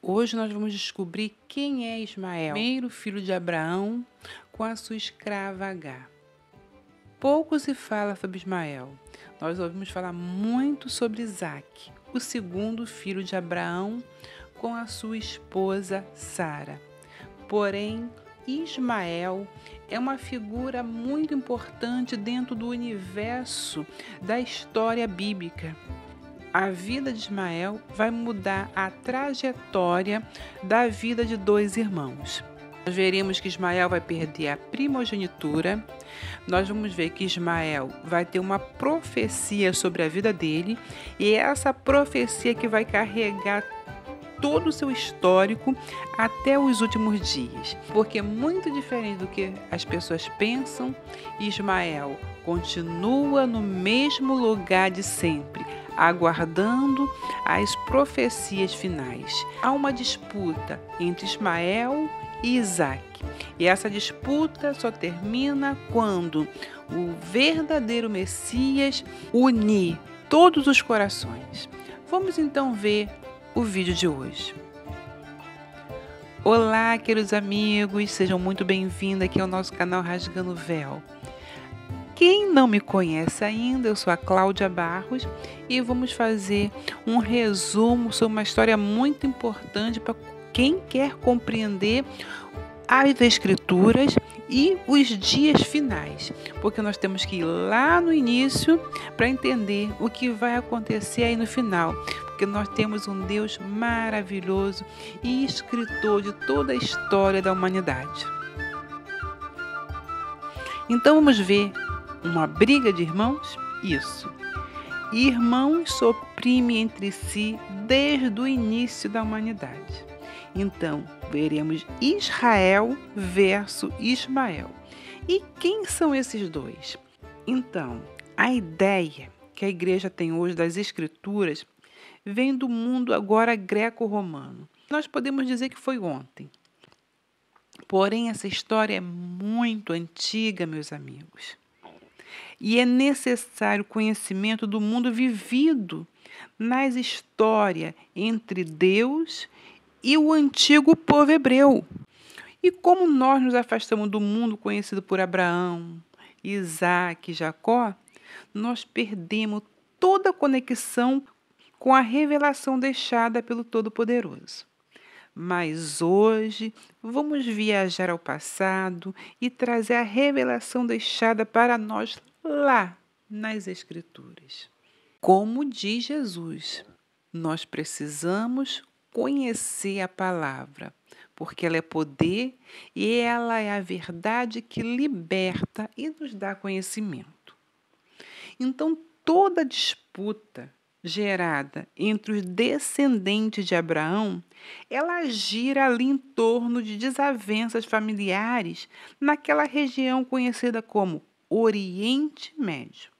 Hoje nós vamos descobrir quem é Ismael, primeiro filho de Abraão com a sua escrava Gá. Pouco se fala sobre Ismael. Nós ouvimos falar muito sobre Isaac, o segundo filho de Abraão com a sua esposa Sara. Porém, Ismael é uma figura muito importante dentro do universo da história bíblica a vida de Ismael vai mudar a trajetória da vida de dois irmãos. Nós veremos que Ismael vai perder a primogenitura, nós vamos ver que Ismael vai ter uma profecia sobre a vida dele, e é essa profecia que vai carregar todo o seu histórico até os últimos dias. Porque, muito diferente do que as pessoas pensam, Ismael continua no mesmo lugar de sempre aguardando as profecias finais. Há uma disputa entre Ismael e Isaac. E essa disputa só termina quando o verdadeiro Messias unir todos os corações. Vamos então ver o vídeo de hoje. Olá, queridos amigos, sejam muito bem-vindos aqui ao nosso canal Rasgando Véu não me conhece ainda, eu sou a Cláudia Barros e vamos fazer um resumo sobre uma história muito importante para quem quer compreender as Escrituras e os dias finais, porque nós temos que ir lá no início para entender o que vai acontecer aí no final, porque nós temos um Deus maravilhoso e escritor de toda a história da humanidade. Então vamos ver uma briga de irmãos? Isso. Irmãos soprimem entre si desde o início da humanidade. Então, veremos Israel versus Ismael. E quem são esses dois? Então, a ideia que a igreja tem hoje das escrituras vem do mundo agora greco-romano. Nós podemos dizer que foi ontem. Porém, essa história é muito antiga, meus amigos. E é necessário conhecimento do mundo vivido nas histórias entre Deus e o antigo povo hebreu. E como nós nos afastamos do mundo conhecido por Abraão, Isaac e Jacó, nós perdemos toda a conexão com a revelação deixada pelo Todo-Poderoso. Mas hoje vamos viajar ao passado e trazer a revelação deixada para nós lá nas Escrituras. Como diz Jesus, nós precisamos conhecer a palavra, porque ela é poder e ela é a verdade que liberta e nos dá conhecimento. Então, toda disputa gerada entre os descendentes de Abraão, ela gira ali em torno de desavenças familiares naquela região conhecida como Oriente Médio.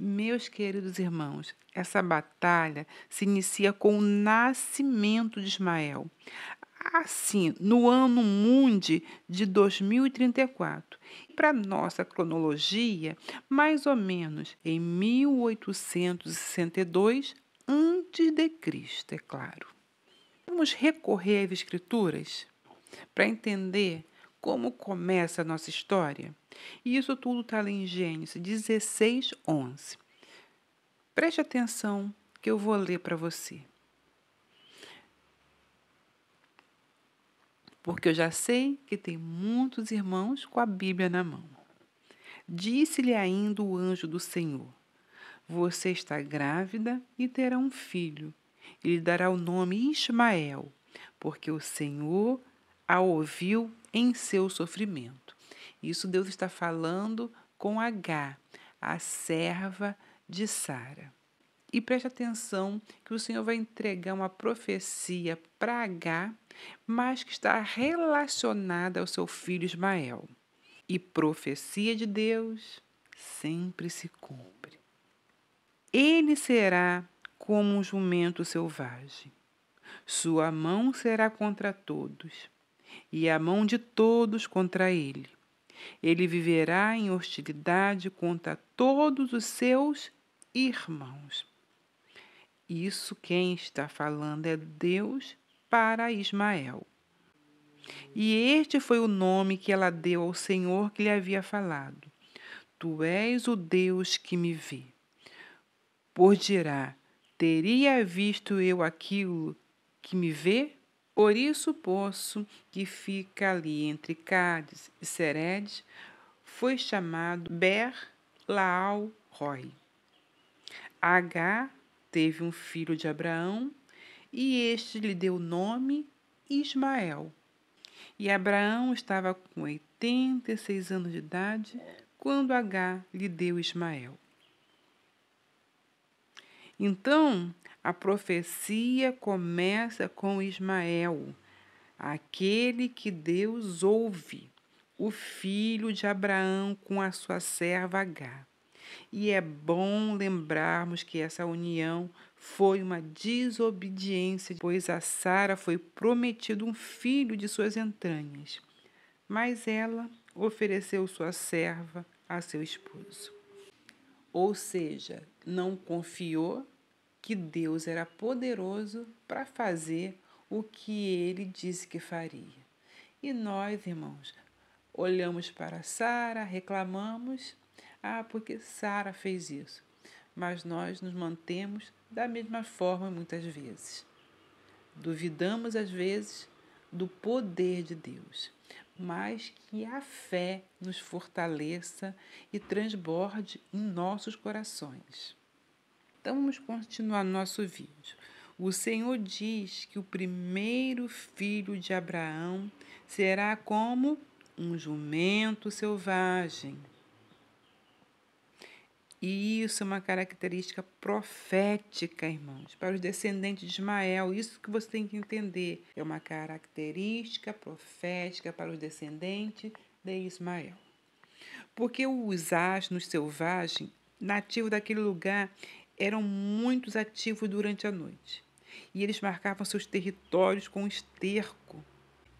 Meus queridos irmãos, essa batalha se inicia com o nascimento de Ismael. Assim, no ano mundi de 2034. Para nossa cronologia, mais ou menos em 1862 antes de Cristo, é claro. Vamos recorrer às escrituras para entender como começa a nossa história? E isso tudo está lá em Gênesis 16, 11. Preste atenção que eu vou ler para você. Porque eu já sei que tem muitos irmãos com a Bíblia na mão. Disse-lhe ainda o anjo do Senhor: Você está grávida e terá um filho. Ele dará o nome Ismael, porque o Senhor a ouviu em seu sofrimento. Isso Deus está falando com H, a serva de Sara. E preste atenção que o Senhor vai entregar uma profecia para H, mas que está relacionada ao seu filho Ismael. E profecia de Deus sempre se cumpre. Ele será como um jumento selvagem. Sua mão será contra todos, e a mão de todos contra ele. Ele viverá em hostilidade contra todos os seus irmãos. Isso quem está falando é Deus para Ismael. E este foi o nome que ela deu ao Senhor que lhe havia falado: Tu és o Deus que me vê. Por dirá: Teria visto eu aquilo que me vê? Por isso, o poço que fica ali entre Cádiz e Sered foi chamado Ber Laal Roy. Agar teve um filho de Abraão e este lhe deu o nome Ismael. E Abraão estava com 86 anos de idade quando Agar lhe deu Ismael. Então, a profecia começa com Ismael, aquele que Deus ouve, o filho de Abraão com a sua serva H. E é bom lembrarmos que essa união foi uma desobediência, pois a Sara foi prometido um filho de suas entranhas. Mas ela ofereceu sua serva a seu esposo. Ou seja, não confiou que Deus era poderoso para fazer o que ele disse que faria. E nós, irmãos, olhamos para Sara, reclamamos, ah, porque Sara fez isso. Mas nós nos mantemos da mesma forma muitas vezes. Duvidamos às vezes do poder de Deus, mas que a fé nos fortaleça e transborde em nossos corações. Então vamos continuar nosso vídeo. O Senhor diz que o primeiro filho de Abraão será como um jumento selvagem. E isso é uma característica profética, irmãos, para os descendentes de Ismael. Isso que você tem que entender. É uma característica profética para os descendentes de Ismael. Porque os asnos selvagens, nativos daquele lugar, eram muito ativos durante a noite e eles marcavam seus territórios com esterco.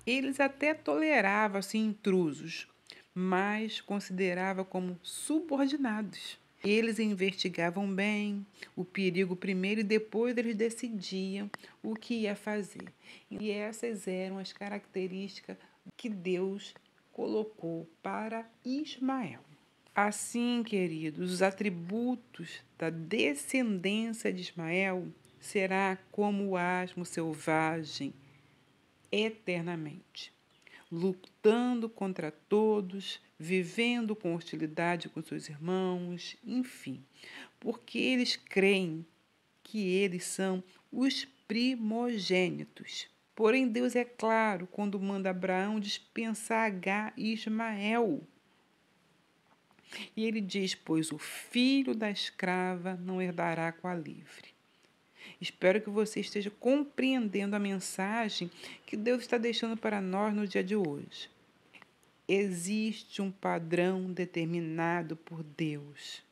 Eles até toleravam assim, intrusos, mas considerava como subordinados. Eles investigavam bem o perigo primeiro e depois eles decidiam o que ia fazer. E essas eram as características que Deus colocou para Ismael. Assim, queridos, os atributos da descendência de Ismael será como o asmo selvagem eternamente, lutando contra todos, vivendo com hostilidade com seus irmãos, enfim, porque eles creem que eles são os primogênitos. Porém, Deus é claro quando manda Abraão dispensar H e Ismael e ele diz: Pois o filho da escrava não herdará com a livre. Espero que você esteja compreendendo a mensagem que Deus está deixando para nós no dia de hoje. Existe um padrão determinado por Deus.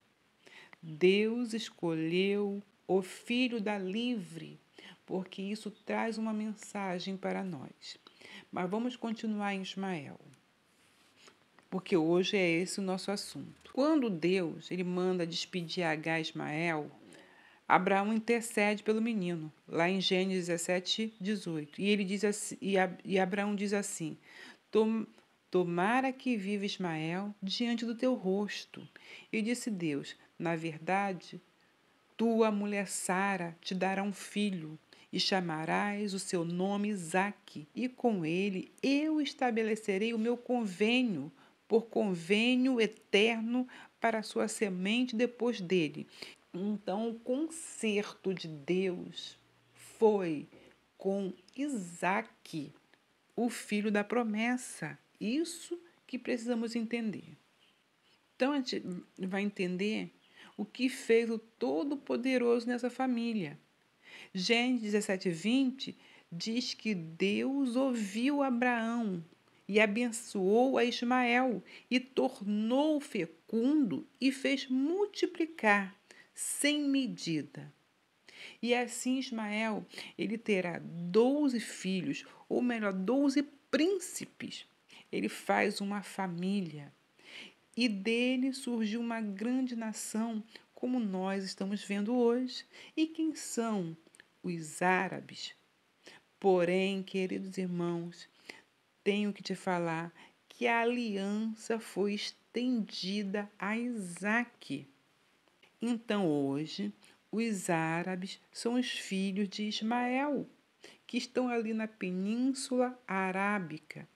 Deus escolheu o filho da livre, porque isso traz uma mensagem para nós. Mas vamos continuar em Ismael porque hoje é esse o nosso assunto. Quando Deus ele manda despedir H Ismael, Abraão intercede pelo menino, lá em Gênesis 17, 18. E, ele diz assim, e, Abraão diz assim: Tomara que viva Ismael diante do teu rosto. E disse Deus: Na verdade, tua mulher Sara te dará um filho, e chamarás o seu nome Isaque, e com ele eu estabelecerei o meu convênio por convênio eterno para a sua semente depois dele. Então, o concerto de Deus foi com Isaac, o filho da promessa. Isso que precisamos entender. Então, a gente vai entender o que fez o Todo-Poderoso nessa família. Gênesis 17, 20 diz que Deus ouviu Abraão e abençoou a Ismael e tornou-o fecundo e fez multiplicar sem medida. E assim Ismael, ele terá doze filhos, ou melhor, doze príncipes. Ele faz uma família. E dele surgiu uma grande nação, como nós estamos vendo hoje. E quem são os árabes? Porém, queridos irmãos, tenho que te falar que a aliança foi estendida a Isaac. Então hoje, os árabes são os filhos de Ismael, que estão ali na Península Arábica.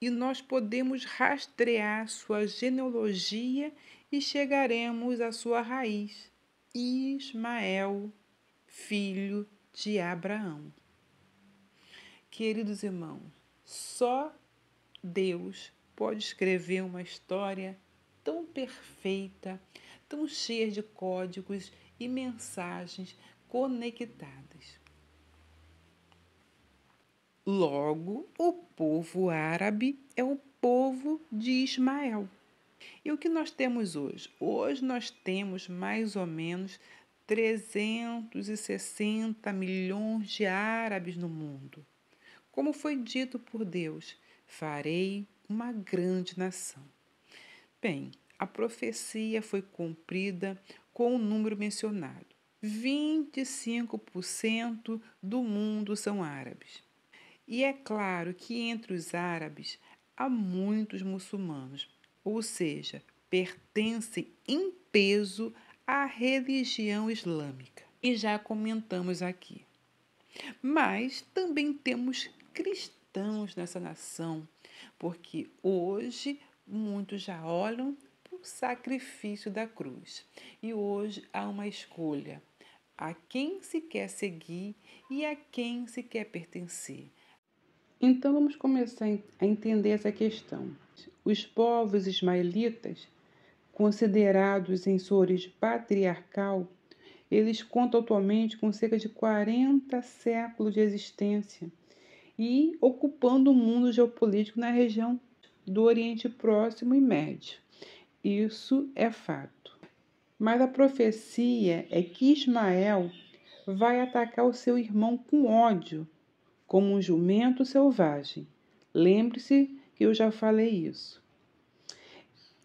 E nós podemos rastrear sua genealogia e chegaremos à sua raiz, Ismael, filho de Abraão. Queridos irmãos, só Deus pode escrever uma história tão perfeita, tão cheia de códigos e mensagens conectadas. Logo, o povo árabe é o povo de Ismael. E o que nós temos hoje? Hoje nós temos mais ou menos 360 milhões de árabes no mundo. Como foi dito por Deus, farei uma grande nação. Bem, a profecia foi cumprida com o número mencionado. 25% do mundo são árabes. E é claro que entre os árabes há muitos muçulmanos, ou seja, pertencem em peso à religião islâmica. E já comentamos aqui. Mas também temos cristãos nessa nação, porque hoje muitos já olham para o sacrifício da cruz. E hoje há uma escolha: a quem se quer seguir e a quem se quer pertencer. Então vamos começar a entender essa questão. Os povos ismaelitas, considerados em sua origem patriarcal, eles contam atualmente com cerca de 40 séculos de existência e ocupando o mundo geopolítico na região do Oriente Próximo e Médio. Isso é fato. Mas a profecia é que Ismael vai atacar o seu irmão com ódio, como um jumento selvagem. Lembre-se que eu já falei isso.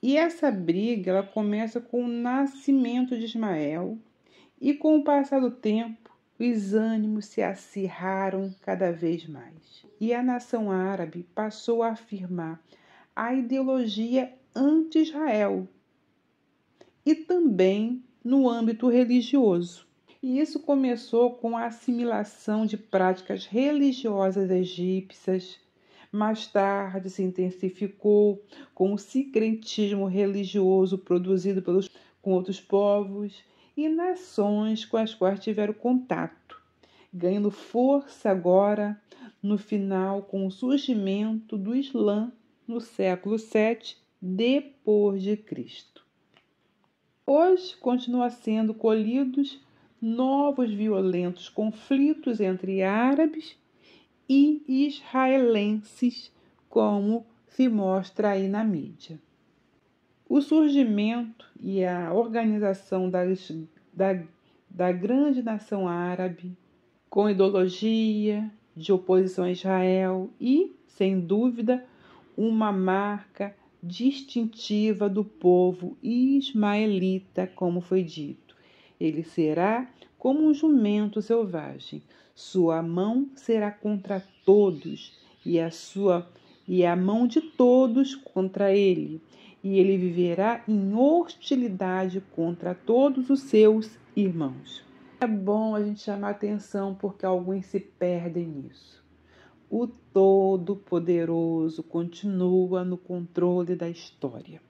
E essa briga ela começa com o nascimento de Ismael e com o passar do tempo os ânimos se acirraram cada vez mais. E a nação árabe passou a afirmar a ideologia anti-Israel e também no âmbito religioso. E isso começou com a assimilação de práticas religiosas egípcias, mais tarde se intensificou com o sincretismo religioso produzido pelos, com outros povos e nações com as quais tiveram contato, ganhando força agora no final com o surgimento do Islã no século VII depois de Cristo. Hoje continua sendo colhidos novos violentos conflitos entre árabes e israelenses, como se mostra aí na mídia. O surgimento e a organização da, da, da grande nação árabe, com ideologia de oposição a Israel e, sem dúvida, uma marca distintiva do povo ismaelita, como foi dito. Ele será como um jumento selvagem. Sua mão será contra todos e a sua e a mão de todos contra ele e ele viverá em hostilidade contra todos os seus irmãos. É bom a gente chamar atenção porque alguns se perdem nisso. O Todo-Poderoso continua no controle da história.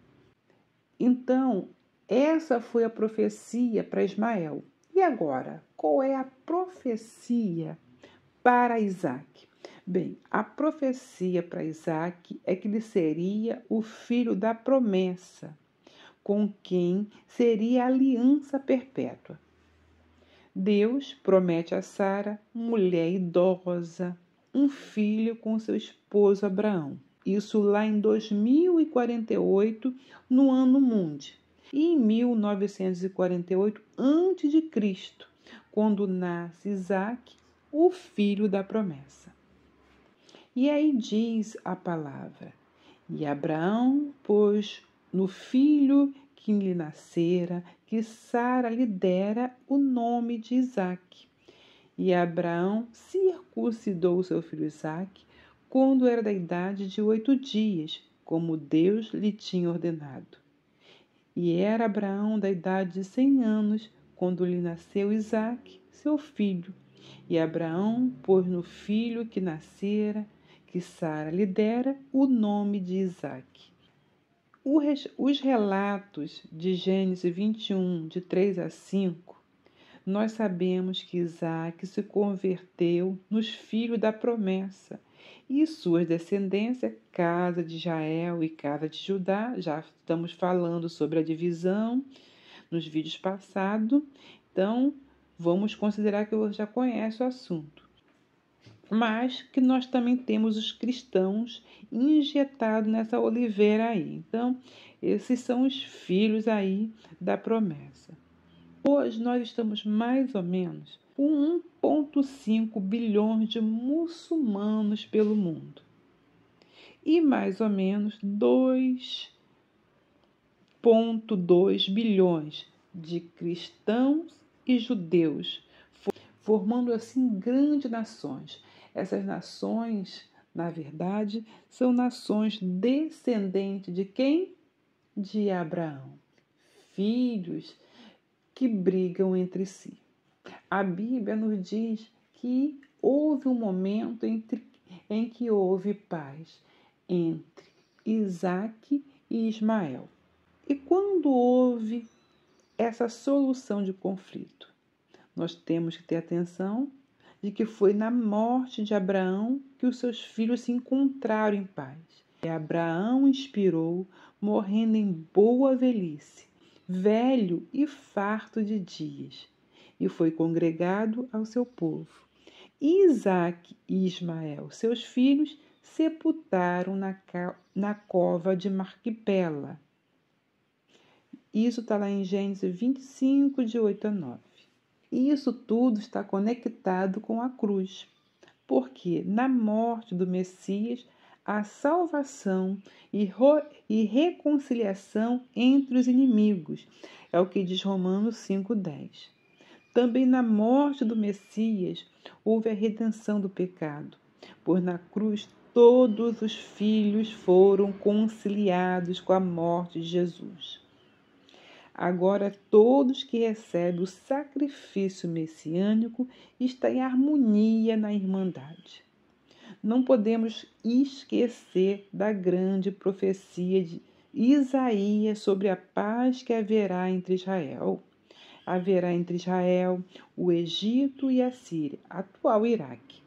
Então, essa foi a profecia para Ismael. E agora, qual é a profecia para Isaac? Bem, a profecia para Isaac é que ele seria o filho da promessa, com quem seria aliança perpétua. Deus promete a Sara, mulher idosa, um filho com seu esposo Abraão. Isso lá em 2048, no ano Mundi. E em 1948 a.C., quando nasce Isaac, o filho da promessa. E aí diz a palavra: E Abraão pôs no filho que lhe nascera, que Sara lhe dera o nome de Isaque. E Abraão circuncidou seu filho Isaque quando era da idade de oito dias, como Deus lhe tinha ordenado. E era Abraão da idade de cem anos quando lhe nasceu Isaque, seu filho. E Abraão pôs no filho que nascera, que Sara lhe dera o nome de Isaac. Os relatos de Gênesis 21, de 3 a 5, nós sabemos que Isaac se converteu nos filhos da promessa e suas descendências, casa de Israel e casa de Judá, já estamos falando sobre a divisão nos vídeos passados, então vamos considerar que você já conhece o assunto mas que nós também temos os cristãos injetados nessa oliveira aí. Então, esses são os filhos aí da promessa. Hoje nós estamos mais ou menos com 1,5 bilhões de muçulmanos pelo mundo e mais ou menos 2,2 bilhões de cristãos e judeus, formando assim grandes nações. Essas nações, na verdade, são nações descendentes de quem? De Abraão. Filhos que brigam entre si. A Bíblia nos diz que houve um momento entre, em que houve paz entre Isaac e Ismael. E quando houve essa solução de conflito, nós temos que ter atenção de que foi na morte de Abraão que os seus filhos se encontraram em paz. E Abraão inspirou, morrendo em boa velhice, velho e farto de dias, e foi congregado ao seu povo. Isaac e Ismael, seus filhos, sepultaram na, na cova de Marquipela. Isso está lá em Gênesis 25, de 8 a 9. E isso tudo está conectado com a cruz, porque na morte do Messias há salvação e, e reconciliação entre os inimigos, é o que diz Romanos 5,10. Também na morte do Messias houve a redenção do pecado, pois na cruz todos os filhos foram conciliados com a morte de Jesus. Agora, todos que recebem o sacrifício messiânico estão em harmonia na Irmandade. Não podemos esquecer da grande profecia de Isaías sobre a paz que haverá entre Israel. Haverá entre Israel, o Egito e a Síria, atual Iraque.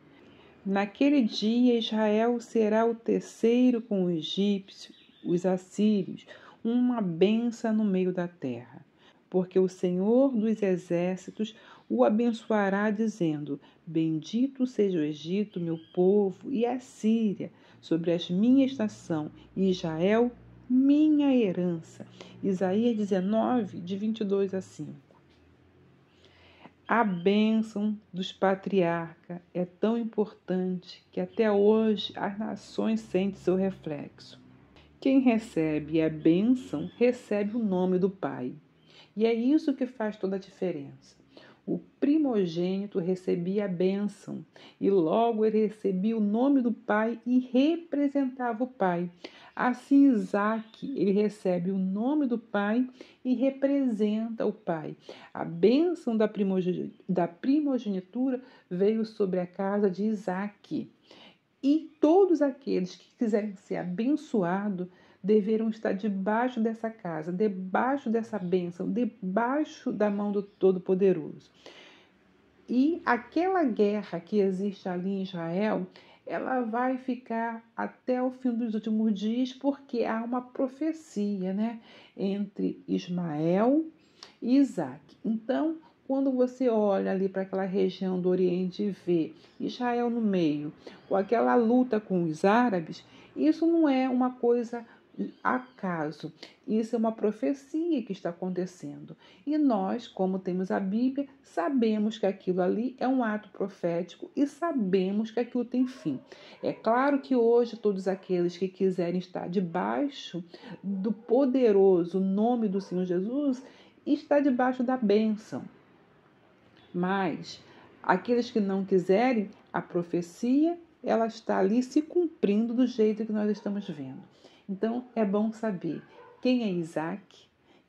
Naquele dia, Israel será o terceiro com os egípcios, os assírios, uma benção no meio da terra, porque o Senhor dos exércitos o abençoará, dizendo: Bendito seja o Egito, meu povo, e a Síria, sobre as minhas nações e Israel, minha herança. Isaías 19, de 22 a 5. A bênção dos patriarcas é tão importante que até hoje as nações sentem seu reflexo. Quem recebe a bênção recebe o nome do Pai. E é isso que faz toda a diferença. O primogênito recebia a bênção e logo ele recebia o nome do Pai e representava o Pai. Assim, Isaac, ele recebe o nome do Pai e representa o Pai. A bênção da, primogenitura veio sobre a casa de Isaac. E todos aqueles que quiserem ser abençoados deverão estar debaixo dessa casa, debaixo dessa bênção, debaixo da mão do Todo-Poderoso. E aquela guerra que existe ali em Israel, ela vai ficar até o fim dos últimos dias, porque há uma profecia né, entre Ismael e Isaac. Então, quando você olha ali para aquela região do Oriente e vê Israel no meio, com aquela luta com os árabes, isso não é uma coisa acaso. Isso é uma profecia que está acontecendo. E nós, como temos a Bíblia, sabemos que aquilo ali é um ato profético e sabemos que aquilo tem fim. É claro que hoje todos aqueles que quiserem estar debaixo do poderoso nome do Senhor Jesus está debaixo da bênção. Mas aqueles que não quiserem, a profecia ela está ali se cumprindo do jeito que nós estamos vendo. Então é bom saber quem é Isaac,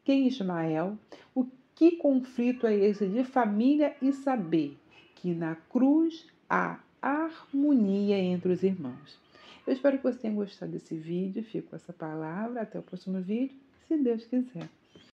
quem é Ismael, o que conflito é esse de família e saber que na cruz há harmonia entre os irmãos. Eu espero que vocês tenham gostado desse vídeo, fico com essa palavra, até o próximo vídeo, se Deus quiser.